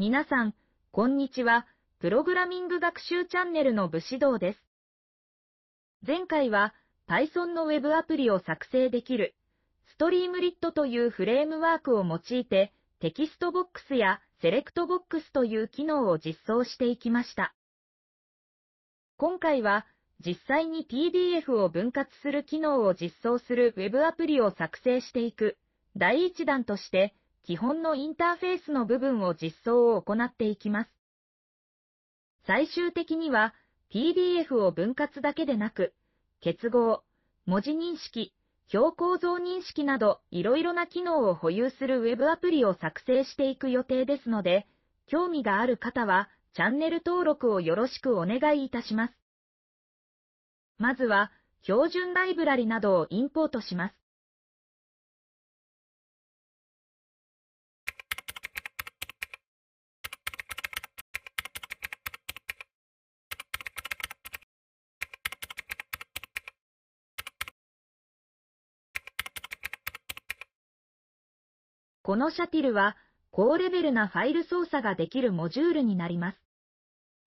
皆さん、こんにちは。プログラミング学習チャンネルの武士道です。前回は Python の Web アプリを作成できる StreamLit というフレームワークを用いてテキストボックスやセレクトボックスという機能を実装していきました。今回は実際に PDF を分割する機能を実装する Web アプリを作成していく第1弾として基本のインターフェースの部分を実装を行っていきます。最終的には PDF を分割だけでなく、結合、文字認識、表構造認識などいろいろな機能を保有する Web アプリを作成していく予定ですので、興味がある方はチャンネル登録をよろしくお願いいたします。まずは、標準ライブラリなどをインポートします。このシャティルは、高レベルなファイル操作ができるモジュールになります。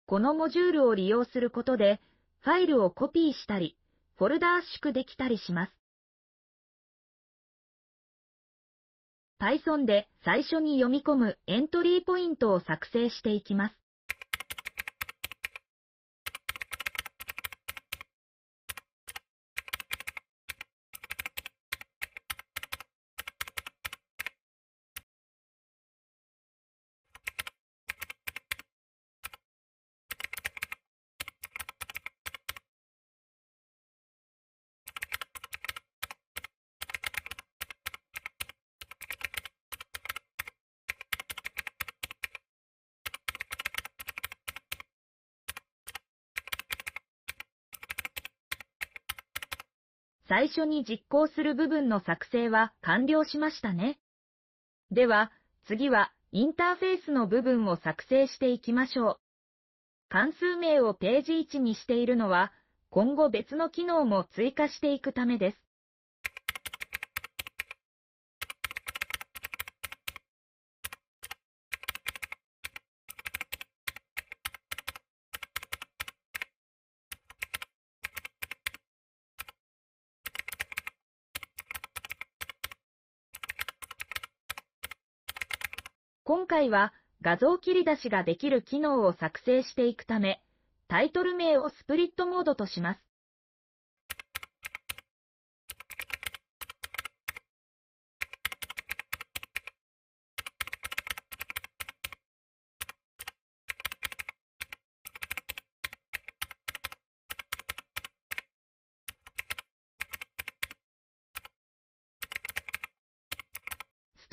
このモジュールを利用することで、ファイルをコピーしたり、フォルダ圧縮できたりします。Python で最初に読み込むエントリーポイントを作成していきます。最初に実行する部分の作成は完了しましたね。では、次はインターフェースの部分を作成していきましょう。関数名をページ1にしているのは、今後別の機能も追加していくためです。今回は画像切り出しができる機能を作成していくため、タイトル名をスプリットモードとします。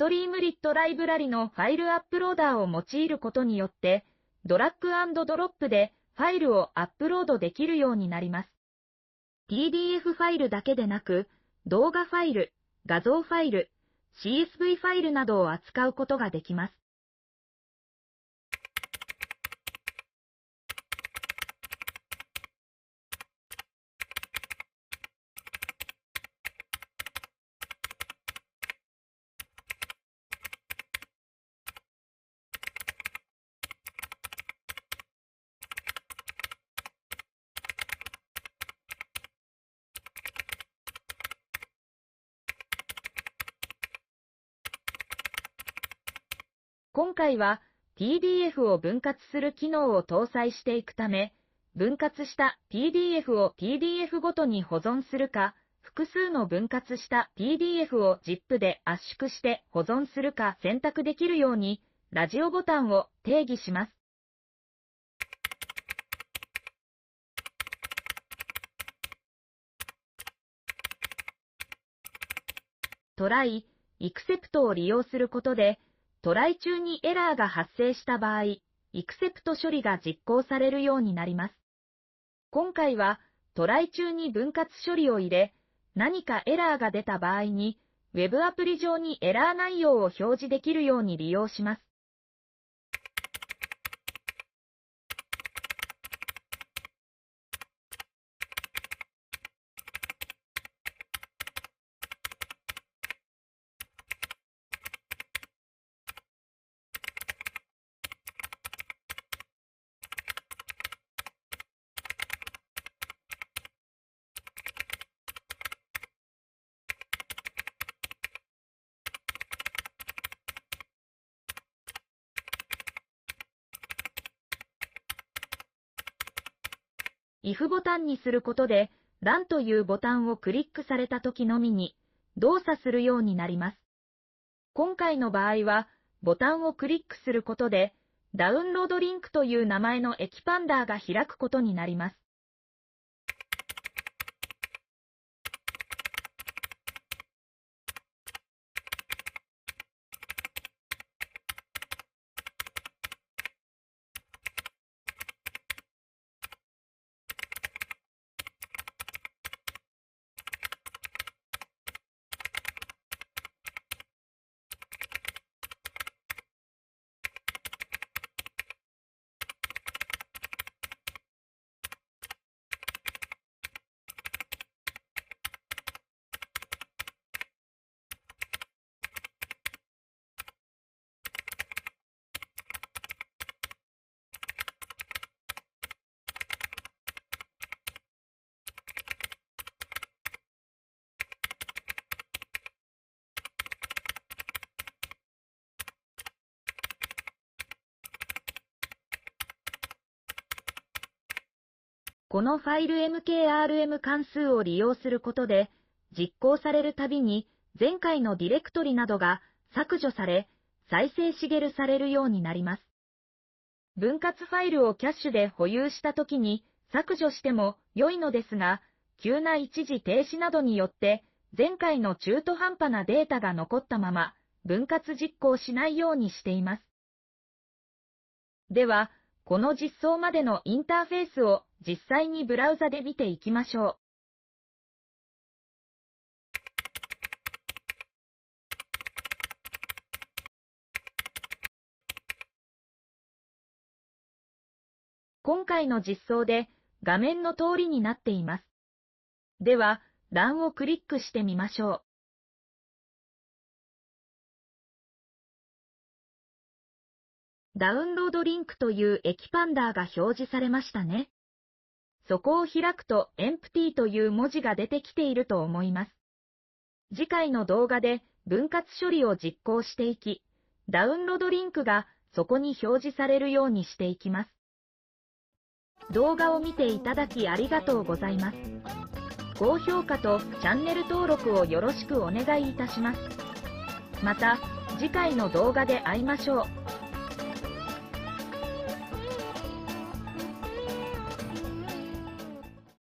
ストリームリットライブラリのファイルアップローダーを用いることによって、ドラッグドロップでファイルをアップロードできるようになります。PDF ファイルだけでなく、動画ファイル、画像ファイル、CSV ファイルなどを扱うことができます。今回は PDF を分割する機能を搭載していくため、分割した PDF を PDF ごとに保存するか、複数の分割した PDF を ZIP で圧縮して保存するか選択できるように、ラジオボタンを定義します。トライ、エクセプトを利用することで、トライ中にエラーが発生した場合、エクセプト処理が実行されるようになります。今回は、トライ中に分割処理を入れ、何かエラーが出た場合に、Web アプリ上にエラー内容を表示できるように利用します。if ボタンにすることで、Run というボタンをクリックされた時のみに動作するようになります。今回の場合は、ボタンをクリックすることで、ダウンロードリンクという名前のエキパンダーが開くことになります。このファイル mkrm 関数を利用することで、実行されるたびに前回のディレクトリなどが削除され、再生しげるされるようになります。分割ファイルをキャッシュで保有したときに削除しても良いのですが、急な一時停止などによって前回の中途半端なデータが残ったまま分割実行しないようにしています。では、この実装までのインターフェースを実際にブラウザで見ていきましょう。今回の実装で画面の通りになっています。では、欄をクリックしてみましょう。ダウンロードリンクという駅パンダーが表示されましたね。そこを開くと empty という文字が出てきていると思います。次回の動画で分割処理を実行していき、ダウンロードリンクがそこに表示されるようにしていきます。動画を見ていただきありがとうございます。高評価とチャンネル登録をよろしくお願いいたします。また、次回の動画で会いましょう。